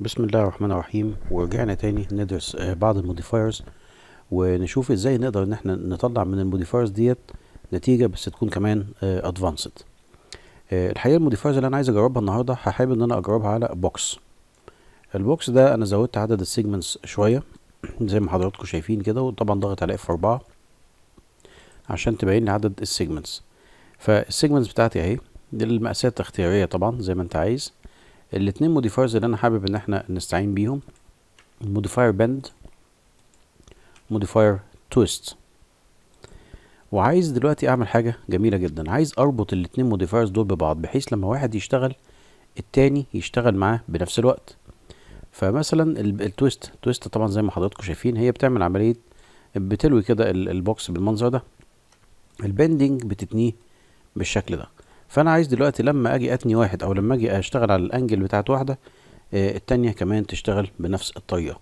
بسم الله الرحمن الرحيم ورجعنا تاني ندرس آه، بعض الموديفايرز ونشوف ازاي نقدر ان احنا نطلع من الموديفايرز ديت نتيجة بس تكون كمان ادفانسد آه، آه، الحقيقة الموديفايرز اللي انا عايز اجربها النهاردة هحب ان انا اجربها على بوكس البوكس ده انا زودت عدد السيجمنتس شوية زي ما حضراتكم شايفين كده وطبعا ضغط على اف 4 عشان تبين لي عدد السيجمنتس فالسيجمنتس بتاعتي اهي دي المقاسات اختيارية طبعا زي ما انت عايز الاثنين موديفايرز اللي انا حابب ان احنا نستعين بيهم موديفاير بند موديفاير تويست وعايز دلوقتي اعمل حاجه جميله جدا عايز اربط الاثنين موديفايرز دول ببعض بحيث لما واحد يشتغل التاني يشتغل معاه بنفس الوقت فمثلا التويست تويست طبعا زي ما حضراتكم شايفين هي بتعمل عمليه بتلوي كده البوكس بالمنظر ده البندنج بتتنيه بالشكل ده فانا عايز دلوقتي لما اجي اتني واحد او لما اجي اشتغل على الانجل بتاعت واحده آه، التانية كمان تشتغل بنفس الطريقه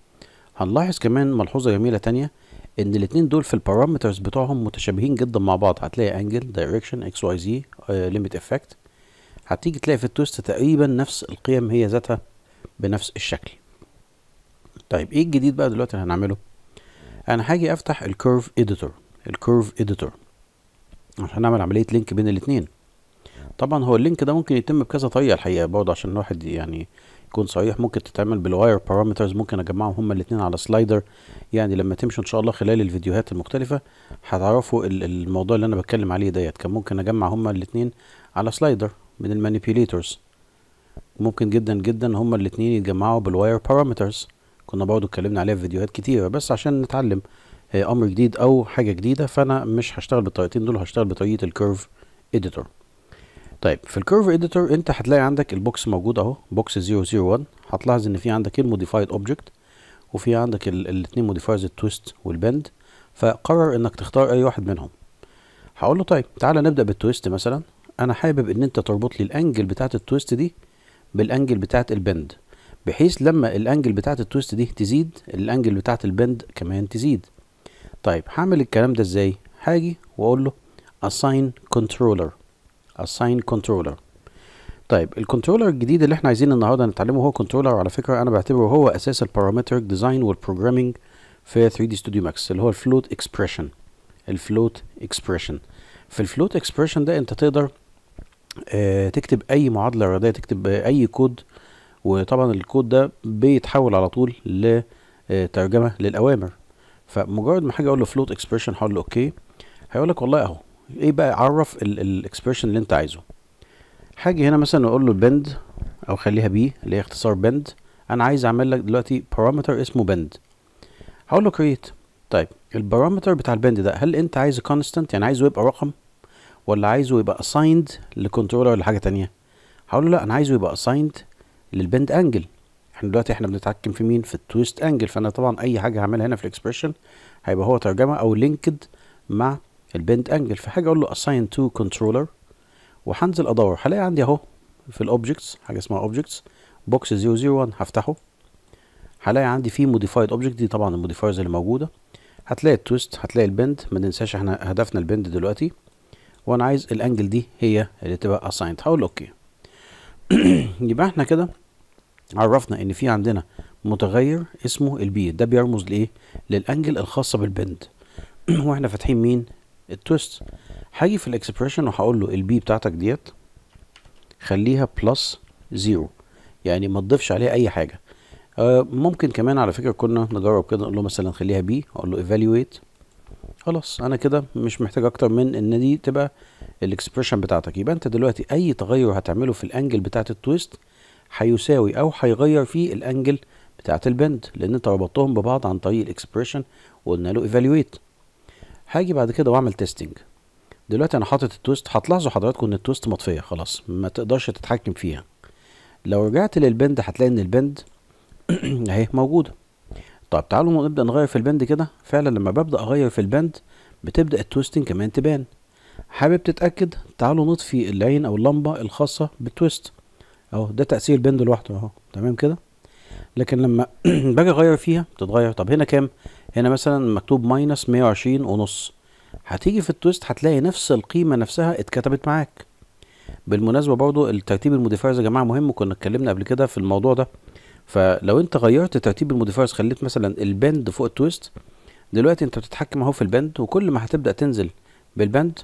هنلاحظ كمان ملحوظه جميله تانية ان الاتنين دول في البارامترز بتوعهم متشابهين جدا مع بعض هتلاقي انجل دايركشن اكس واي زي ليميت افكت هتيجي تلاقي في التوست تقريبا نفس القيم هي ذاتها بنفس الشكل طيب ايه الجديد بقى دلوقتي اللي هنعمله انا هاجي افتح الكيرف اديتور الكيرف اديتور عشان اعمل عمليه لينك بين الاتنين طبعا هو اللينك ده ممكن يتم بكذا طريقه الحقيقه برضه عشان الواحد يعني يكون صريح ممكن تتعمل بالواير بارامترز ممكن اجمعهم هما الاثنين على سلايدر يعني لما تمشوا ان شاء الله خلال الفيديوهات المختلفه هتعرفوا الموضوع اللي انا بتكلم عليه ديت كان ممكن اجمع هما الاثنين على سلايدر من المانيبيليتورز ممكن جدا جدا هما الاثنين يتجمعوا بالواير بارامترز كنا برضه اتكلمنا عليها في فيديوهات كتيره بس عشان نتعلم آه، امر جديد او حاجه جديده فانا مش هشتغل بالطريقتين دول هشتغل بطريقه الكيرف اديتور طيب في الكيرف اديتور انت هتلاقي عندك البوكس موجود اهو بوكس 001 هتلاحظ ان في عندك الموديفايد اوبجكت وفي عندك الاثنين موديفايرز التويست والبند فقرر انك تختار اي واحد منهم هقول له طيب تعالى نبدا بالتويست مثلا انا حابب ان انت تربط لي الانجل بتاعت التويست دي بالانجل بتاعت البند بحيث لما الانجل بتاعت التويست دي تزيد الانجل بتاعت البند كمان تزيد طيب هعمل الكلام ده ازاي هاجي واقول له assign controller assign controller طيب الكنترولر الجديد اللي احنا عايزين النهارده نتعلمه هو كنترولر على فكره انا بعتبره هو اساس البارامتريك ديزاين والبروجرامينج في 3 دي ستوديو ماكس اللي هو الفلوت اكسبريشن الفلوت اكسبريشن في الفلوت اكسبريشن ده انت تقدر اه تكتب اي معادله رياضيه تكتب اي كود وطبعا الكود ده بيتحول على طول لترجمه آه، للاوامر فمجرد ما حاجه اقول له فلوت اكسبريشن هقول له اوكي هيقول لك والله اهو ايه بقى عرف الاكسبريشن اللي انت عايزه هاجي هنا مثلا اقول له بند او خليها بي اللي هي اختصار بند انا عايز اعمل لك دلوقتي بارامتر اسمه بند هقول له كريت طيب البارامتر بتاع البند ده هل انت عايزه كونستانت يعني عايزه يبقى رقم ولا عايزه يبقى اسايند لكنترولر ولا حاجه ثانيه هقول له لا انا عايزه يبقى اسايند للبند انجل احنا دلوقتي احنا بنتحكم في مين في التويست انجل فانا طبعا اي حاجه هعملها هنا في الاكسبريشن هيبقى هو ترجمه او لينكد مع البنت انجل حاجه اقول له assign to controller وهنزل ادور هلاقي عندي اهو في الاوبجكتس حاجه اسمها اوبجكتس بوكس 001 هفتحه هلاقي عندي فيه موديفايد اوبجكت دي طبعا الموديفايرز اللي موجوده هتلاقي التويست هتلاقي البند ما ننساش احنا هدفنا البند دلوقتي وانا عايز الانجل دي هي اللي تبقى assigned هقول اوكي يبقى احنا كده عرفنا ان في عندنا متغير اسمه البي ده بيرمز لايه للانجل الخاصه بالبند واحنا فاتحين مين التويست هاجي في الاكسبريشن وهقول له البي بتاعتك ديت خليها بلس زيرو يعني ما تضيفش عليها اي حاجه آه ممكن كمان على فكره كنا نجرب كده نقول له مثلا خليها بي اقول له ايفالويت خلاص انا كده مش محتاج اكتر من ان دي تبقى الاكسبريشن بتاعتك يبقى انت دلوقتي اي تغير هتعمله في الانجل بتاعت التويست هيساوي او هيغير في الانجل بتاعت البند لان انت ربطتهم ببعض عن طريق الاكسبريشن وقلنا له ايفالويت هاجي بعد كده واعمل تيستنج دلوقتي انا حاطط التوست هتلاحظوا حضراتكم ان التوست مطفيه خلاص ما تقدرش تتحكم فيها لو رجعت للبند هتلاقي ان البند اهي موجوده طب تعالوا نبدا نغير في البند كده فعلا لما ببدا اغير في البند بتبدا التوستنج كمان تبان حابب تتاكد تعالوا نطفي العين او اللمبه الخاصه بالتويست اهو ده تاثير البند لوحده اهو تمام كده لكن لما باجي اغير فيها بتتغير طب هنا كام هنا مثلا مكتوب ماينس 120 ونص هتيجي في التويست هتلاقي نفس القيمه نفسها اتكتبت معاك بالمناسبه برضو الترتيب الموديفايرز يا جماعه مهم كنا اتكلمنا قبل كده في الموضوع ده فلو انت غيرت ترتيب الموديفايرز خليت مثلا البند فوق التويست دلوقتي انت بتتحكم اهو في البند وكل ما هتبدا تنزل بالبند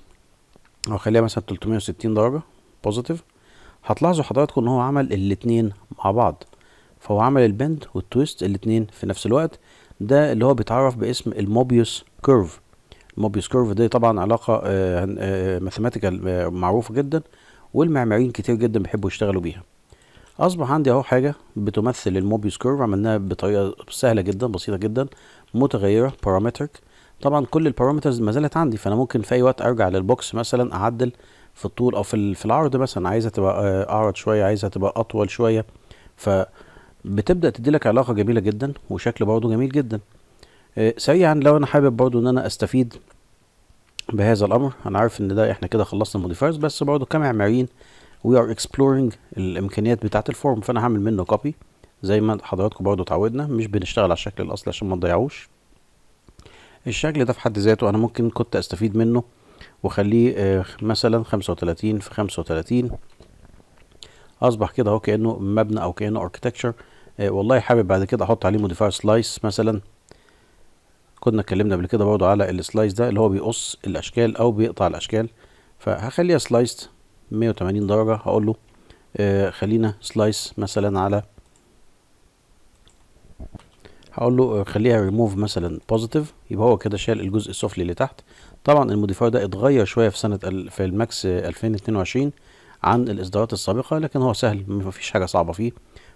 او خليها مثلا 360 درجه بوزيتيف هتلاحظوا حضراتكم ان هو عمل الاثنين مع بعض فهو عمل البند والتويست الاتنين في نفس الوقت ده اللي هو بيتعرف باسم الموبيوس كيرف الموبيوس كيرف دي طبعا علاقه آه، آه، ماثيماتيكال آه، معروفه جدا والمعماريين كتير جدا بيحبوا يشتغلوا بيها اصبح عندي اهو حاجه بتمثل الموبيوس كيرف عملناها بطريقه سهله جدا بسيطه جدا متغيره بارامترك طبعا كل البارامترز ما زالت عندي فانا ممكن في اي وقت ارجع للبوكس مثلا اعدل في الطول او في العرض مثلا عايزها تبقى اعرض شويه عايزها تبقى اطول شويه ف بتبدا تدي لك علاقه جميله جدا وشكل برضه جميل جدا آه، سريعا لو انا حابب برضه ان انا استفيد بهذا الامر انا عارف ان ده احنا كده خلصنا الموديفايرز بس برضه كمعماريين وي ار اكسبلورنج الامكانيات بتاعه الفورم فانا هعمل منه كوبي زي ما حضراتكم برضه اتعودنا مش بنشتغل على الشكل الاصلي عشان ما نضيعوش الشكل ده في حد ذاته انا ممكن كنت استفيد منه واخليه آه، مثلا 35 في 35 اصبح كده اهو كانه مبنى او كانه اركتكتشر آه والله حابب بعد كده احط عليه موديفاير سلايس مثلا كنا اتكلمنا قبل كده برضه على السلايس ده اللي هو بيقص الاشكال او بيقطع الاشكال فهخليها سلايس 180 درجه هقول له آه خلينا سلايس مثلا على هقول له آه، خليها ريموف مثلا بوزيتيف يبقى هو كده شال الجزء السفلي اللي تحت طبعا الموديفاير ده اتغير شويه في سنه في الماكس 2022 آه، عن الإصدارات السابقة لكن هو سهل مفيش حاجة صعبة فيه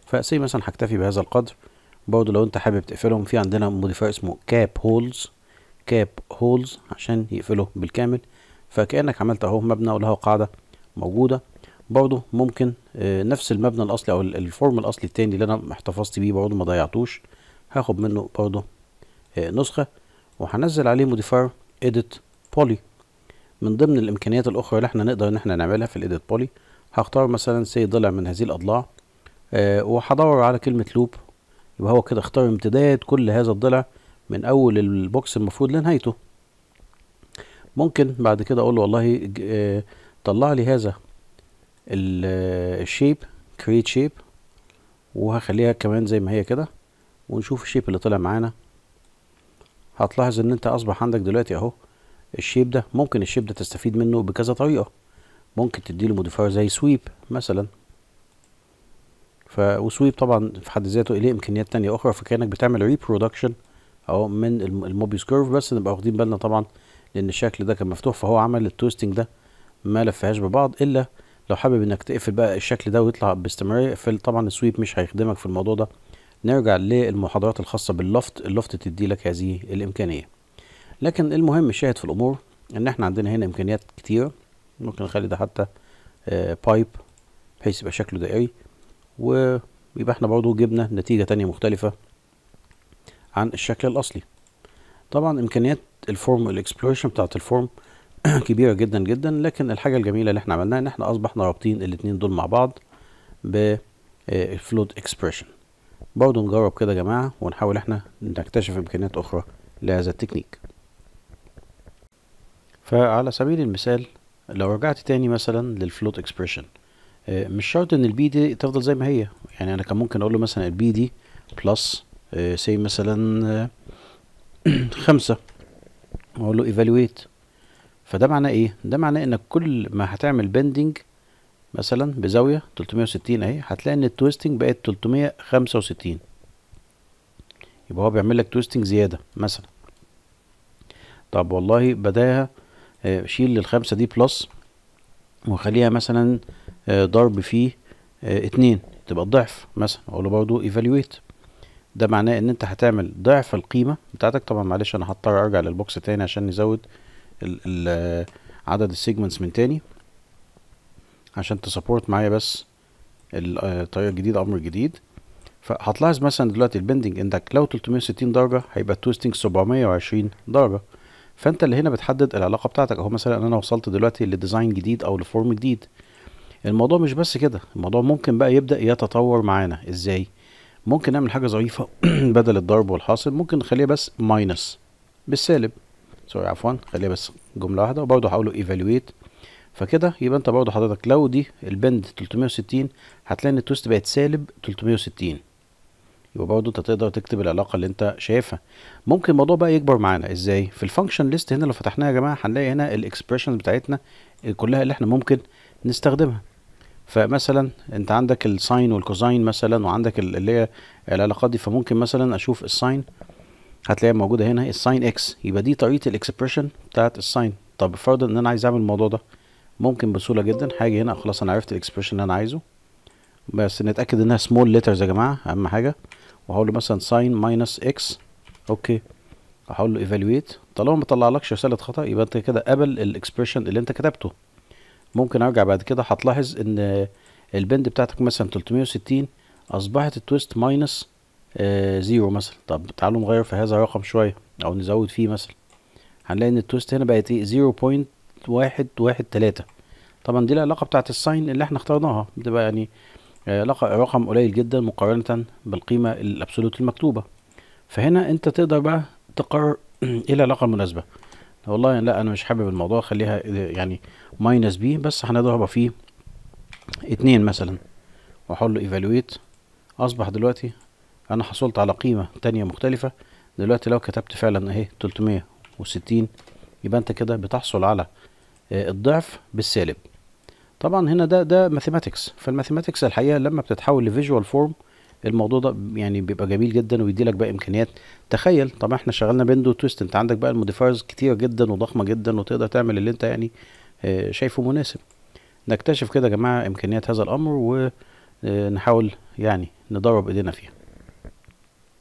فسي مثلا هكتفي بهذا القدر برضو لو انت حابب تقفلهم في عندنا موديفاير اسمه كاب هولز كاب هولز عشان يقفله بالكامل فكأنك عملت اهو مبنى وله قاعدة موجودة برضو ممكن آه، نفس المبنى الاصلي او الفورم الاصلي التاني اللي انا احتفظت بيه برضو ما ضيعتوش هاخد منه برضو آه، نسخة وهنزل عليه موديفاير edit poly من ضمن الامكانيات الاخرى اللي احنا نقدر ان احنا نعملها في الايديت بولي هختار مثلا سي ضلع من هذه الاضلاع أه وهدور على كلمه لوب يبقى هو كده اختار امتداد كل هذا الضلع من اول البوكس المفروض لنهايته ممكن بعد كده اقول له والله أه طلع لي هذا الشيب كريت شيب وهخليها كمان زي ما هي كده ونشوف الشيب اللي طلع معانا هتلاحظ ان انت اصبح عندك دلوقتي اهو الشيب ده ممكن الشيب ده تستفيد منه بكذا طريقه ممكن تديله موديفاير زي سويب مثلا ف وسويب طبعا في حد ذاته ليه امكانيات تانية اخرى فكانك بتعمل ريبرودكشن اهو من الموبيس كيرف بس نبقى واخدين بالنا طبعا لان الشكل ده كان مفتوح فهو عمل التويستنج ده ما لفهاش ببعض الا لو حابب انك تقفل بقى الشكل ده ويطلع باستمراريه اقفل طبعا السويب مش هيخدمك في الموضوع ده نرجع للمحاضرات الخاصه باللفت اللفت تدي لك هذه الامكانيه لكن المهم الشاهد في الامور ان احنا عندنا هنا امكانيات كتيره ممكن نخلي ده حتى بايب آه، بحيث يبقى شكله دائري ويبقى احنا برضو جبنا نتيجه تانية مختلفه عن الشكل الاصلي طبعا امكانيات الفورم الاكسبلوريشن بتاعت الفورم كبيره جدا جدا لكن الحاجه الجميله اللي احنا عملناها ان احنا اصبحنا رابطين الاثنين دول مع بعض بالفلود اكسبريشن برضه نجرب كده يا جماعه ونحاول احنا نكتشف امكانيات اخرى لهذا التكنيك فعلى سبيل المثال لو رجعت تاني مثلا للفلوت اكسبريشن آه، مش شرط ان البي دي تفضل زي ما هي يعني انا كان ممكن اقول له مثلا البي دي بلس سي آه، مثلا آه، خمسة واقول له ايفالويت فده معناه ايه ده معناه انك كل ما هتعمل بندنج مثلا بزاويه 360 اهي هتلاقي ان التويستنج بقت 365 يبقى هو بيعمل لك تويستنج زياده مثلا طب والله بداها آه، شيل الخمسة دي بلس وخليها مثلا آه، ضرب فيه آه، اتنين تبقى الضعف مثلا اقول له برضو ايفالويت ده معناه ان انت هتعمل ضعف القيمة بتاعتك طبعا معلش انا هضطر ارجع للبوكس تاني عشان نزود ال ال عدد السيجمنتس من تاني عشان تسبورت معايا بس الطريقة الجديدة امر جديد فهتلاحظ مثلا دلوقتي البندنج عندك لو 360 درجة هيبقى التويستنج 720 درجة فانت اللي هنا بتحدد العلاقه بتاعتك اهو مثلا انا وصلت دلوقتي لديزاين جديد او لفورم جديد الموضوع مش بس كده الموضوع ممكن بقى يبدا يتطور معانا ازاي ممكن نعمل حاجه ظريفه بدل الضرب والحاصل ممكن نخليها بس ماينس بالسالب سوري عفوا خليها بس جمله واحده وبرضه هقوله ايفالويت فكده يبقى انت برضه حضرتك لو دي البند 360 هتلاقي ان التوست بقت سالب 360 يبقى برضه انت تقدر تكتب العلاقه اللي انت شايفها ممكن الموضوع بقى يكبر معانا ازاي في الفانكشن ليست هنا لو فتحناها يا جماعه هنلاقي هنا الاكسبريشنز بتاعتنا كلها اللي احنا ممكن نستخدمها فمثلا انت عندك الساين والكوزاين مثلا وعندك اللي هي العلاقات دي فممكن مثلا اشوف الساين هتلاقيها موجوده هنا الساين اكس يبقى دي طريقه الاكسبريشن بتاعت الساين طب فرضا ان انا عايز اعمل الموضوع ده ممكن بسهوله جدا هاجي هنا خلاص انا عرفت الاكسبريشن اللي انا عايزه بس نتاكد انها سمول ليترز يا جماعه اهم حاجه وهقول له مثلا ساين ماينس اكس اوكي هقول له ايفالويت طالما ما طلعلكش رساله خطا يبقى انت كده قبل الاكسبريشن اللي انت كتبته ممكن ارجع بعد كده هتلاحظ ان البند بتاعتك مثلا 360 اصبحت التويست ماينس آه زيرو مثلا طب تعالوا نغير في هذا الرقم شويه او نزود فيه مثلا هنلاقي ان التويست هنا بقت ايه 0.113 طبعا دي العلاقه بتاعت الساين اللي احنا اخترناها بتبقى يعني آه، رقم قليل جدا مقارنة بالقيمة الأبسولوت المكتوبة فهنا أنت تقدر بقى تقرر إلى العلاقة المناسبة والله لا أنا مش حابب الموضوع خليها يعني ماينس بي بس هنضربها فيه اتنين مثلا وأحط ايفالويت أصبح دلوقتي أنا حصلت على قيمة تانية مختلفة دلوقتي لو كتبت فعلا أهي تلتمية وستين يبقى أنت كده بتحصل على آه، الضعف بالسالب طبعا هنا ده ده ماثيماتكس فالماثيماتكس الحقيقه لما بتتحول لفيجوال فورم الموضوع ده يعني بيبقى جميل جدا ويدي لك بقى امكانيات تخيل طب احنا شغلنا بيندو تويست انت عندك بقى الموديفايرز كتيره جدا وضخمه جدا وتقدر تعمل اللي انت يعني آه، شايفه مناسب نكتشف كده يا جماعه امكانيات هذا الامر ونحاول يعني ندرب ايدينا فيها